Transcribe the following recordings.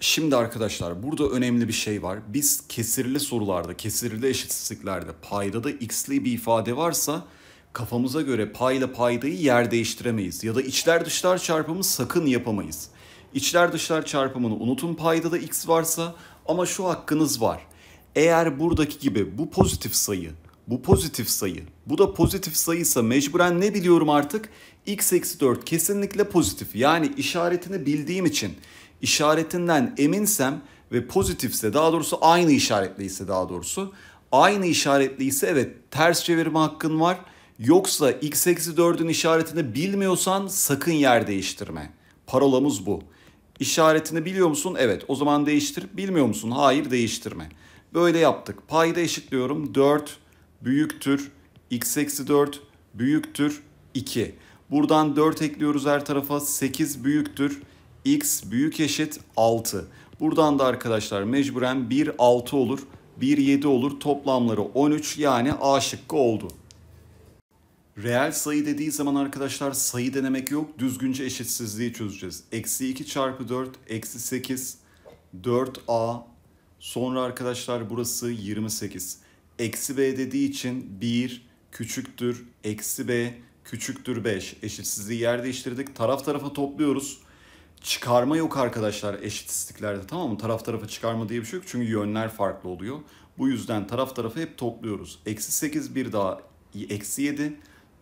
Şimdi arkadaşlar burada önemli bir şey var. Biz kesirli sorularda, kesirli eşitsizliklerde payda da x'li bir ifade varsa kafamıza göre payla paydayı yer değiştiremeyiz. Ya da içler dışlar çarpımı sakın yapamayız. İçler dışlar çarpımını unutun payda da x varsa ama şu hakkınız var. Eğer buradaki gibi bu pozitif sayı, bu pozitif sayı, bu da pozitif sayıysa mecburen ne biliyorum artık? x eksi 4 kesinlikle pozitif. Yani işaretini bildiğim için işaretinden eminsem ve pozitifse daha doğrusu aynı işaretliyse daha doğrusu aynı işaretliyse evet ters çevirme hakkın var. Yoksa x eksi 4'ün işaretini bilmiyorsan sakın yer değiştirme. Parolamız bu. İşaretini biliyor musun? Evet. O zaman değiştir. Bilmiyor musun? Hayır değiştirme. Böyle yaptık. Payda eşitliyorum. 4 büyüktür. x eksi 4 büyüktür. 2. Buradan 4 ekliyoruz her tarafa. 8 büyüktür x büyük eşit 6. Buradan da arkadaşlar mecburen 1 6 olur, 1 7 olur. Toplamları 13 yani A şıkkı oldu. Reel sayı dediği zaman arkadaşlar sayı denemek yok. Düzgünce eşitsizliği çözeceğiz. Eksi 2 çarpı 4, eksi 8, 4A. Sonra arkadaşlar burası 28. Eksi B dediği için 1 küçüktür, eksi B küçüktür 5. Eşitsizliği yer değiştirdik. Taraf tarafa topluyoruz çıkarma yok arkadaşlar eşitsizliklerde tamam mı? Taraf tarafa çıkarma diye bir şey yok çünkü yönler farklı oluyor. Bu yüzden taraf tarafa hep topluyoruz. Eksi 8 bir daha eksi 7,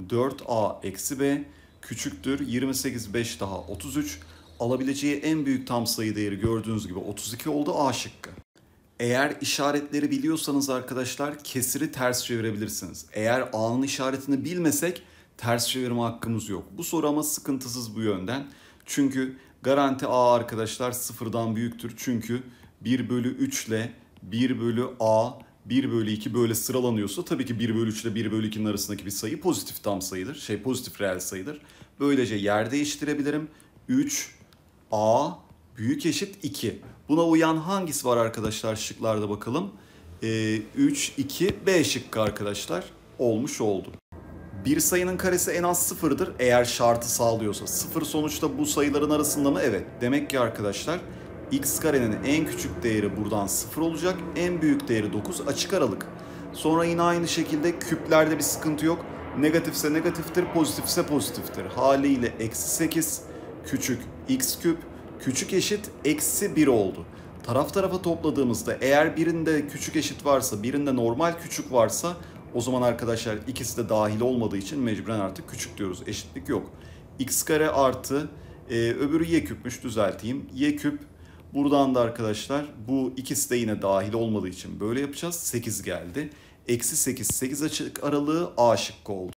4a eksi b küçüktür 28 5 daha 33. Alabileceği en büyük tam sayı değeri gördüğünüz gibi 32 oldu a şıkkı. Eğer işaretleri biliyorsanız arkadaşlar kesiri ters çevirebilirsiniz. Eğer a'nın işaretini bilmesek ters çevirme hakkımız yok. Bu soru ama sıkıntısız bu yönden. Çünkü Garanti A arkadaşlar sıfırdan büyüktür. Çünkü 1 bölü 3 ile 1 bölü A 1 bölü 2 böyle sıralanıyorsa tabii ki 1 bölü 3 ile 1 bölü 2'nin arasındaki bir sayı pozitif tam sayıdır. Şey pozitif reel sayıdır. Böylece yer değiştirebilirim. 3 A büyük eşit 2. Buna uyan hangisi var arkadaşlar şıklarda bakalım. Ee, 3, 2, B şıkkı arkadaşlar olmuş oldu. Bir sayının karesi en az sıfırdır eğer şartı sağlıyorsa. Sıfır sonuçta bu sayıların arasında mı? Evet. Demek ki arkadaşlar x karenin en küçük değeri buradan sıfır olacak. En büyük değeri 9 açık aralık. Sonra yine aynı şekilde küplerde bir sıkıntı yok. Negatifse negatiftir, pozitifse pozitiftir. Haliyle eksi 8 küçük x küp küçük eşit eksi 1 oldu. Taraf tarafa topladığımızda eğer birinde küçük eşit varsa, birinde normal küçük varsa o zaman arkadaşlar ikisi de dahil olmadığı için mecburen artık küçük diyoruz. Eşitlik yok. x kare artı e, öbürü y küpmüş düzelteyim. y küp buradan da arkadaşlar bu ikisi de yine dahil olmadığı için böyle yapacağız. 8 geldi. Eksi 8, 8 açık aralığı A şıkkı oldu.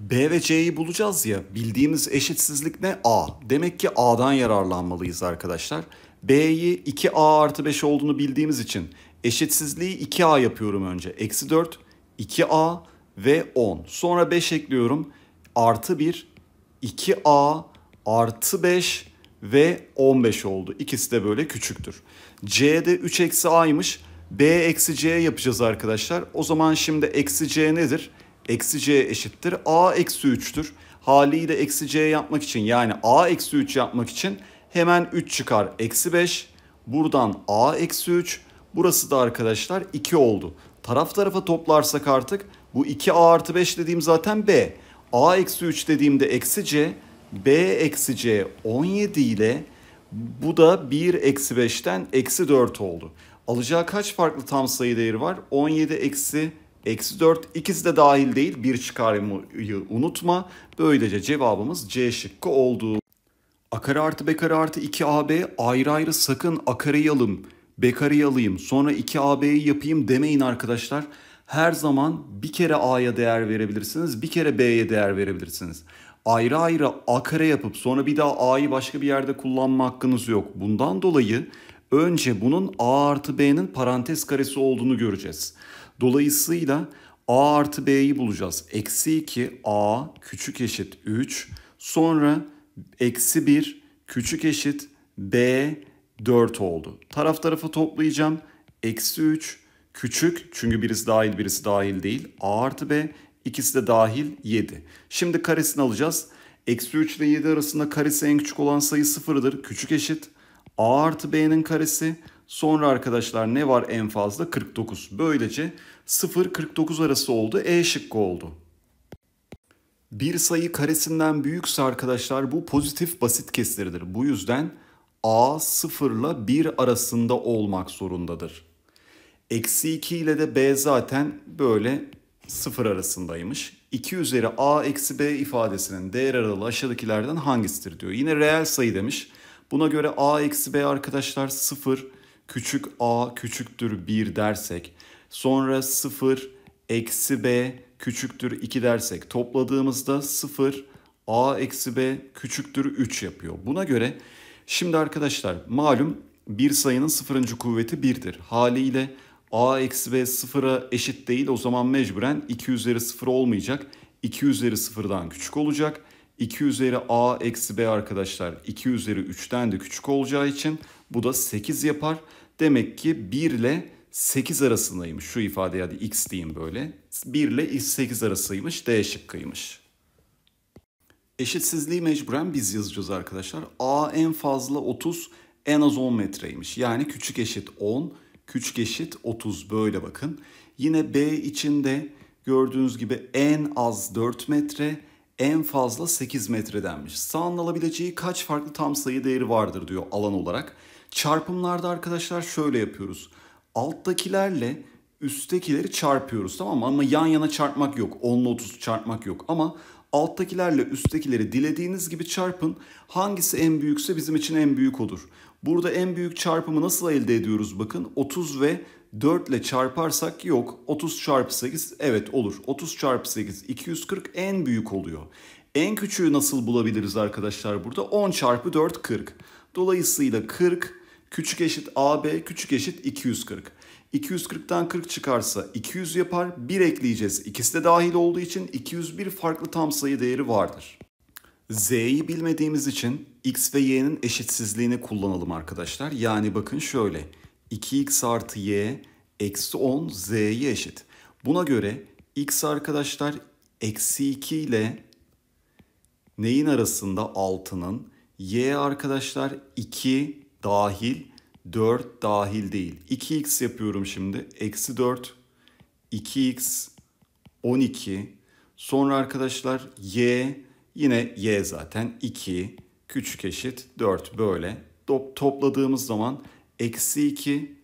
B ve C'yi bulacağız ya bildiğimiz eşitsizlik ne? A. Demek ki A'dan yararlanmalıyız arkadaşlar. B'yi 2A artı 5 olduğunu bildiğimiz için eşitsizliği 2A yapıyorum önce. Eksi 4 2A ve 10. Sonra 5 ekliyorum. Artı 1, 2A artı 5 ve 15 oldu. İkisi de böyle küçüktür. C'de 3 eksi A'ymış. B eksi C yapacağız arkadaşlar. O zaman şimdi eksi C nedir? Eksi C eşittir. A eksi 3'tür. Haliyle eksi C yapmak için yani A eksi 3 yapmak için hemen 3 çıkar. Eksi 5. Buradan A eksi 3. Burası da arkadaşlar 2 oldu. Taraf tarafa toplarsak artık bu 2a artı 5 dediğim zaten b. a eksi 3 dediğimde eksi c. b eksi c 17 ile bu da 1 eksi 5'ten eksi 4 oldu. Alacağı kaç farklı tam sayı değeri var? 17 eksi eksi 4 ikisi de dahil değil bir çıkarmayı unutma. Böylece cevabımız C şıkkı oldu. A kare artı B kare artı 2AB ayrı ayrı sakın a kareyi alın. Bekar'ı alayım, sonra 2AB'yi yapayım demeyin arkadaşlar. Her zaman bir kere A'ya değer verebilirsiniz, bir kere B'ye değer verebilirsiniz. Ayrı ayrı A kare yapıp sonra bir daha A'yı başka bir yerde kullanma hakkınız yok. Bundan dolayı önce bunun A artı B'nin parantez karesi olduğunu göreceğiz. Dolayısıyla A artı B'yi bulacağız. Eksi 2 A küçük eşit 3 sonra eksi 1 küçük eşit B 4 oldu. Taraf tarafa toplayacağım. Eksi 3 küçük çünkü birisi dahil birisi dahil değil. A artı B ikisi de dahil 7. Şimdi karesini alacağız. Eksi 3 ile 7 arasında karesi en küçük olan sayı sıfırdır Küçük eşit. A artı B'nin karesi. Sonra arkadaşlar ne var en fazla? 49. Böylece 0-49 arası oldu. E şıkkı oldu. Bir sayı karesinden büyükse arkadaşlar bu pozitif basit kesirdir. Bu yüzden a 0 ile 1 arasında olmak zorundadır. Eksi 2 ile de b zaten böyle 0 arasındaymış. 2 üzeri a eksi b ifadesinin değer aralığı aşağıdakilerden hangisidir diyor. Yine reel sayı demiş. Buna göre a eksi b arkadaşlar 0 küçük a küçüktür 1 dersek sonra 0 eksi b küçüktür 2 dersek topladığımızda 0 a eksi b küçüktür 3 yapıyor. Buna göre Şimdi arkadaşlar malum bir sayının sıfırıncı kuvveti birdir. Haliyle a eksi b sıfıra eşit değil o zaman mecburen 2 üzeri sıfır olmayacak. 2 üzeri sıfırdan küçük olacak. 2 üzeri a eksi b arkadaşlar 2 üzeri 3'ten de küçük olacağı için bu da 8 yapar. Demek ki 1 ile 8 arasındaymış şu ifadeye ya x diyeyim böyle. 1 ile 8 arasıymış D şıkkıymış. Eşitsizliği mecburen biz yazacağız arkadaşlar. A en fazla 30 en az 10 metreymiş. Yani küçük eşit 10, küçük eşit 30 böyle bakın. Yine B içinde gördüğünüz gibi en az 4 metre, en fazla 8 metre denmiş. Sağın alabileceği kaç farklı tam sayı değeri vardır diyor alan olarak. Çarpımlarda arkadaşlar şöyle yapıyoruz. Alttakilerle üsttekileri çarpıyoruz tamam mı? Ama yan yana çarpmak yok. 10 30 çarpmak yok. Ama Alttakilerle üsttekileri dilediğiniz gibi çarpın. Hangisi en büyükse bizim için en büyük olur. Burada en büyük çarpımı nasıl elde ediyoruz bakın. 30 ve 4 ile çarparsak yok. 30 çarpı 8 evet olur. 30 çarpı 8 240 en büyük oluyor. En küçüğü nasıl bulabiliriz arkadaşlar burada? 10 çarpı 4 40. Dolayısıyla 40 küçük eşit AB küçük eşit 240. 240'tan 40 çıkarsa 200 yapar. 1 ekleyeceğiz. İkisi de dahil olduğu için 201 farklı tam sayı değeri vardır. Z'yi bilmediğimiz için x ve y'nin eşitsizliğini kullanalım arkadaşlar. Yani bakın şöyle. 2x artı y eksi 10 z'ye eşit. Buna göre x arkadaşlar eksi 2 ile neyin arasında 6'nın y arkadaşlar 2 dahil 4 dahil değil. 2x yapıyorum şimdi. Eksi 4, 2x, 12. Sonra arkadaşlar y, yine y zaten 2, küçük eşit 4 böyle. Top, topladığımız zaman eksi 2,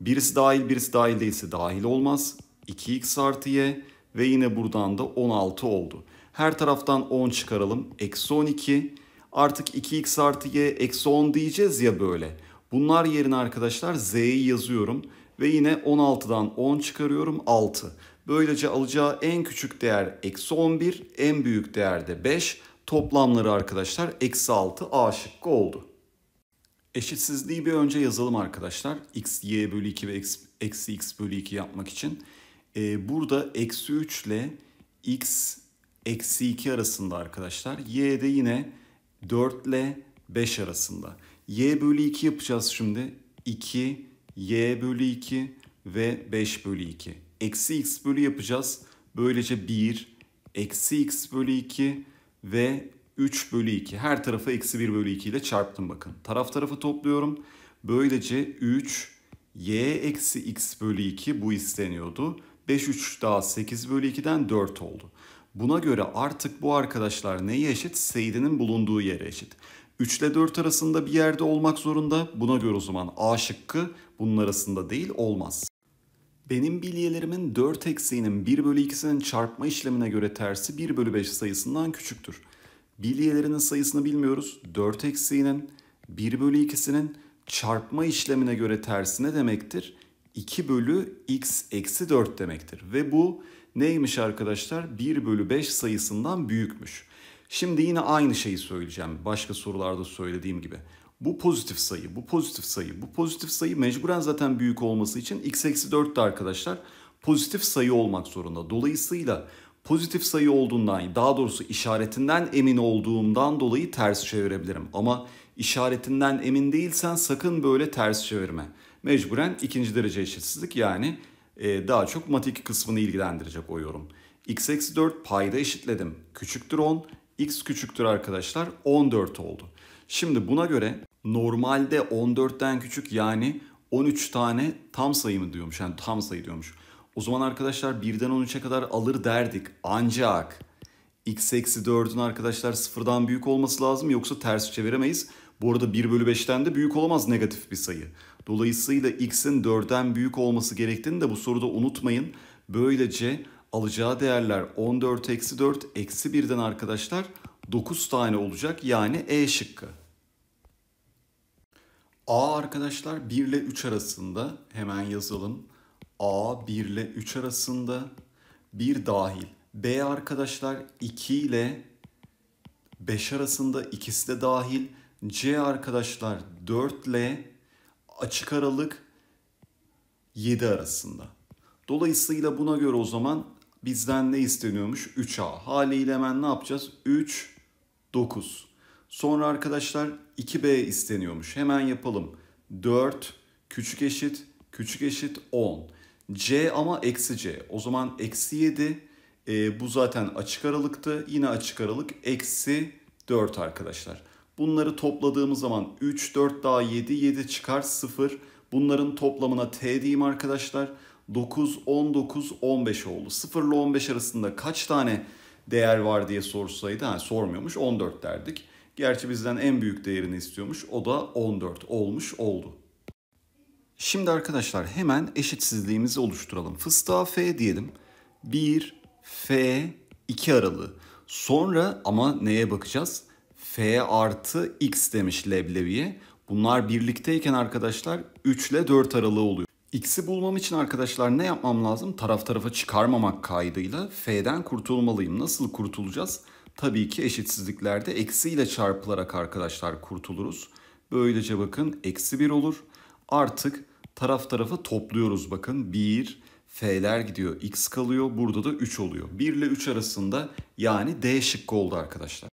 birisi dahil birisi dahil değilse dahil olmaz. 2x artı y ve yine buradan da 16 oldu. Her taraftan 10 çıkaralım. Eksi 12. Artık 2x artı y eksi 10 diyeceğiz ya böyle. Bunlar yerine arkadaşlar Z'yi yazıyorum ve yine 16'dan 10 çıkarıyorum 6. Böylece alacağı en küçük değer eksi 11, en büyük değer de 5. Toplamları arkadaşlar eksi 6 A şıkkı oldu. Eşitsizliği bir önce yazalım arkadaşlar. x, y bölü 2 ve eksi x bölü 2 yapmak için. Ee, burada eksi 3 ile x eksi 2 arasında arkadaşlar. Y de yine 4 ile 5 arasında. Y bölü 2 yapacağız şimdi. 2, Y bölü 2 ve 5 bölü 2. Eksi X bölü yapacağız. Böylece 1, eksi X bölü 2 ve 3 bölü 2. Her tarafa eksi 1 bölü 2 ile çarptım bakın. Taraf tarafa topluyorum. Böylece 3, Y eksi X bölü 2 bu isteniyordu. 5, 3 daha 8 bölü 2'den 4 oldu. Buna göre artık bu arkadaşlar neye eşit? Seydi'nin bulunduğu yere eşit. 3 ile 4 arasında bir yerde olmak zorunda. Buna göre o zaman A şıkkı bunun arasında değil olmaz. Benim bilyelerimin 4 eksiğinin 1 bölü 2'sinin çarpma işlemine göre tersi 1 bölü 5 sayısından küçüktür. Bilyelerinin sayısını bilmiyoruz. 4 eksiğinin 1 bölü 2'sinin çarpma işlemine göre tersi ne demektir. 2 bölü x eksi 4 demektir. Ve bu neymiş arkadaşlar? 1 bölü 5 sayısından büyükmüş. Şimdi yine aynı şeyi söyleyeceğim başka sorularda söylediğim gibi. Bu pozitif sayı, bu pozitif sayı, bu pozitif sayı mecburen zaten büyük olması için x eksi 4 de arkadaşlar pozitif sayı olmak zorunda. Dolayısıyla pozitif sayı olduğundan daha doğrusu işaretinden emin olduğumdan dolayı ters çevirebilirim. Ama işaretinden emin değilsen sakın böyle ters çevirme. Mecburen ikinci derece eşitsizlik yani e, daha çok matik kısmını ilgilendirecek o yorum. x eksi 4 payda eşitledim. Küçüktür 10 x küçüktür arkadaşlar 14 oldu. Şimdi buna göre normalde 14'ten küçük yani 13 tane tam sayı mı diyormuş yani tam sayı diyormuş. O zaman arkadaşlar 1'den 13'e kadar alır derdik ancak x eksi 4'ün arkadaşlar sıfırdan büyük olması lazım yoksa ters çeviremeyiz. Bu arada 1 bölü 5'ten de büyük olamaz negatif bir sayı. Dolayısıyla x'in 4'ten büyük olması gerektiğini de bu soruda unutmayın. Böylece alacağı değerler 14 eksi 4 eksi 1'den arkadaşlar 9 tane olacak yani E şıkkı. A arkadaşlar 1 ile 3 arasında hemen yazalım. A 1 ile 3 arasında 1 dahil. B arkadaşlar 2 ile 5 arasında ikisi de dahil. C arkadaşlar 4 ile açık aralık 7 arasında. Dolayısıyla buna göre o zaman Bizden ne isteniyormuş? 3A. Haliyle hemen ne yapacağız? 3, 9. Sonra arkadaşlar 2B isteniyormuş. Hemen yapalım. 4, küçük eşit, küçük eşit 10. C ama eksi C. O zaman eksi 7. E, bu zaten açık aralıktı. Yine açık aralık. Eksi 4 arkadaşlar. Bunları topladığımız zaman 3, 4 daha 7, 7 çıkar 0. Bunların toplamına T diyeyim arkadaşlar. Arkadaşlar. 9, 19, 15 oldu. 0 ile 15 arasında kaç tane değer var diye sorsaydı hani sormuyormuş 14 derdik. Gerçi bizden en büyük değerini istiyormuş o da 14 olmuş oldu. Şimdi arkadaşlar hemen eşitsizliğimizi oluşturalım. Fıstığa F diyelim. 1, F, 2 aralığı. Sonra ama neye bakacağız? F artı X demiş leblebiye. Bunlar birlikteyken arkadaşlar 3 ile 4 aralığı oluyor. X'i bulmam için arkadaşlar ne yapmam lazım? Taraf tarafa çıkarmamak kaydıyla F'den kurtulmalıyım. Nasıl kurtulacağız? Tabii ki eşitsizliklerde eksiyle çarpılarak arkadaşlar kurtuluruz. Böylece bakın eksi 1 olur. Artık taraf tarafa topluyoruz bakın. 1, F'ler gidiyor, X kalıyor. Burada da 3 oluyor. 1 ile 3 arasında yani D şıkkı oldu arkadaşlar.